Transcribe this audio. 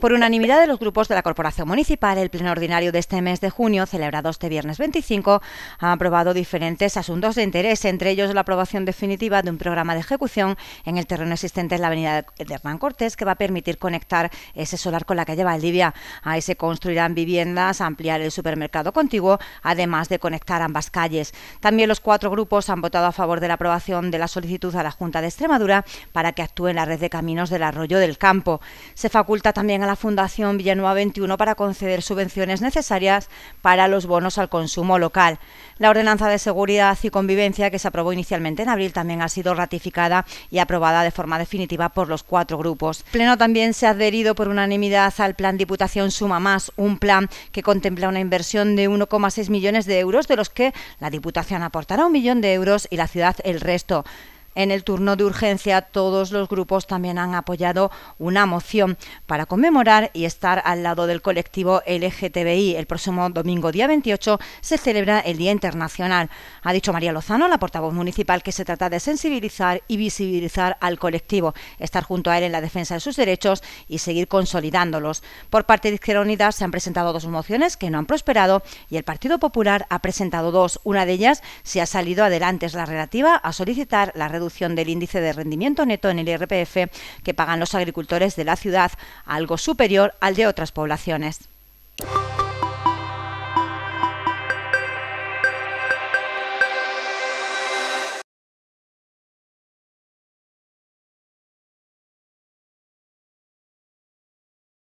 Por unanimidad de los grupos de la Corporación Municipal, el Pleno Ordinario de este mes de junio, celebrado este viernes 25, ha aprobado diferentes asuntos de interés, entre ellos la aprobación definitiva de un programa de ejecución en el terreno existente en la avenida de Hernán Cortés, que va a permitir conectar ese solar con la calle Valdivia. Ahí se construirán viviendas, ampliar el supermercado contiguo, además de conectar ambas calles. También los cuatro grupos han votado a favor de la aprobación de la solicitud a la Junta de Extremadura para que actúe en la red de caminos del Arroyo del Campo. Se faculta también a la Fundación Villanueva 21 para conceder subvenciones necesarias para los bonos al consumo local. La ordenanza de seguridad y convivencia que se aprobó inicialmente en abril también ha sido ratificada y aprobada de forma definitiva por los cuatro grupos. El Pleno también se ha adherido por unanimidad al plan Diputación Suma Más, un plan que contempla una inversión de 1,6 millones de euros, de los que la Diputación aportará un millón de euros y la ciudad el resto. En el turno de urgencia, todos los grupos también han apoyado una moción para conmemorar y estar al lado del colectivo LGTBI. El próximo domingo, día 28, se celebra el Día Internacional. Ha dicho María Lozano, la portavoz municipal, que se trata de sensibilizar y visibilizar al colectivo, estar junto a él en la defensa de sus derechos y seguir consolidándolos. Por parte de Izquierda Unida se han presentado dos mociones que no han prosperado y el Partido Popular ha presentado dos. Una de ellas se si ha salido adelante, es la relativa a solicitar la reducción del índice de rendimiento neto en el IRPF que pagan los agricultores de la ciudad, algo superior al de otras poblaciones.